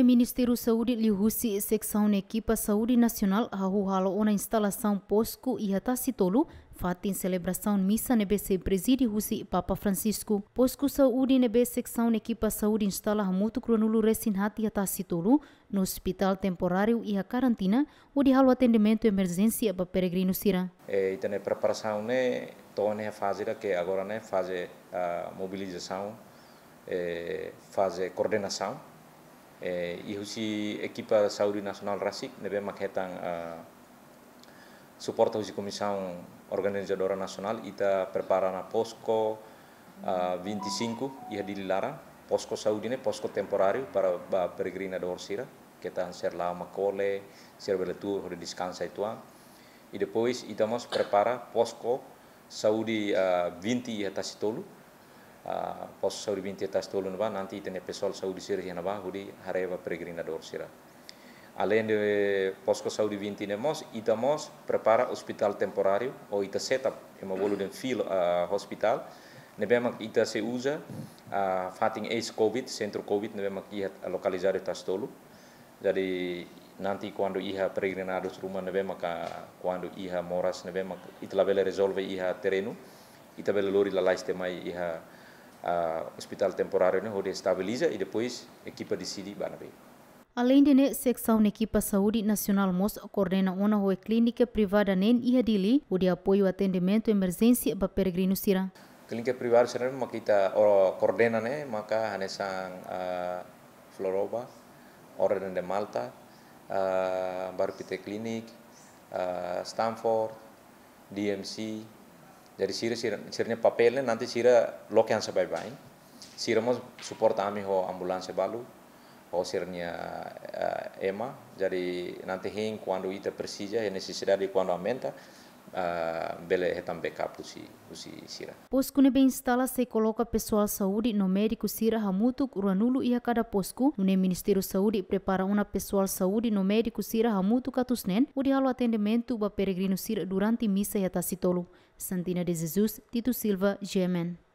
o Ministério da Saúde, Lihusi, secção na equipa Saúde Nacional, halo na instalação Posco e Hatasitolo, fatin celebração missa na BC Presídio Rusi Papa Francisco. Posco Saúde na BC secção na equipa Saúde instala muito cronulu resinhat e Hatasitolo, no hospital temporário e a quarantina, onde halo atendimento emergência para peregrino Sira. É, a preparação, né, a fase da que agora, né, fase a mobilização, coordenação, eh, ihusi ekipa Saudi Nasional Rasik nebe makhetang uh, eh, suporta usi organisasi organizadora Nasional ita prepara na posko uh, eh, 25 iha dililara posko Saudi ne posko temporario para ba peregrinador sira kita ser la makole ser bela hore diskansa ituan i depois mas prepara posko Saudi uh, eh, 20 iha tasitolu pos saudi binti tas tolun ba nanti itene pesol saudi sir hina ba hudi hareva peregrina dorsira além de posko saudi binti ne mos ita mos prepara hospital temporario, ou ita setup ema bolu den fil uh, hospital nebemak ita se usa uh, fating ace covid centro covid nebemak ihat localizado tas tolu jadi nanti quando iha peregrinados rumah nebe maka quando iha moras nebe maka itla bele resolve iha terenu, ita bele lori la laiste mai iha Uh, hospital temporário na onde estabiliza e depois a equipa decide Banabe. Além de secção na equipa saúde nacional MOS coordena uma rua clínica privada nem Adili, o de apoio atendimento emergência para peregrinos Sira. Clínica privada será uma kita coordena né, maka hanesang uh, Floroba, Ordem de Malta, uh, Barpite Clinic, Stanford, DMC, Jadi sira sira sirnya papelnya nanti sira yang sebaik baik. Sira mau support kami ho ambulans balu, ho sirnya uh, eh, Emma. Jadi nanti hing kuando ita Persija, ini sisi dari kuando Amenta. bele hetam é backup usi usi sira. Posku ne instala se coloca pessoal saúde no médico sira hamutuk ruanulu ia cada posku no Ministério Saúde prepara uma pessoal saúde no médico sira hamutuk atusnen o dialo atendimento ba peregrino sira durante missa ia tasitolo. Santina de Jesus, Tito Silva, Gemen.